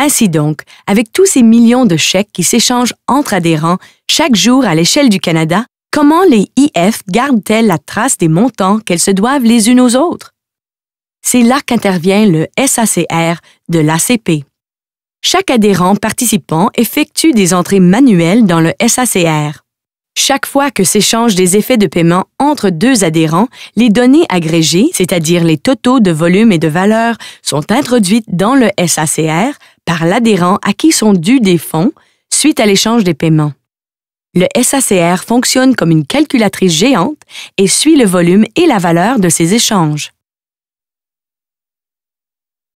Ainsi donc, avec tous ces millions de chèques qui s'échangent entre adhérents chaque jour à l'échelle du Canada, comment les IF gardent-elles la trace des montants qu'elles se doivent les unes aux autres? C'est là qu'intervient le SACR de l'ACP. Chaque adhérent participant effectue des entrées manuelles dans le SACR. Chaque fois que s'échangent des effets de paiement entre deux adhérents, les données agrégées, c'est-à-dire les totaux de volume et de valeur, sont introduites dans le SACR par l'adhérent à qui sont dus des fonds suite à l'échange des paiements. Le SACR fonctionne comme une calculatrice géante et suit le volume et la valeur de ces échanges.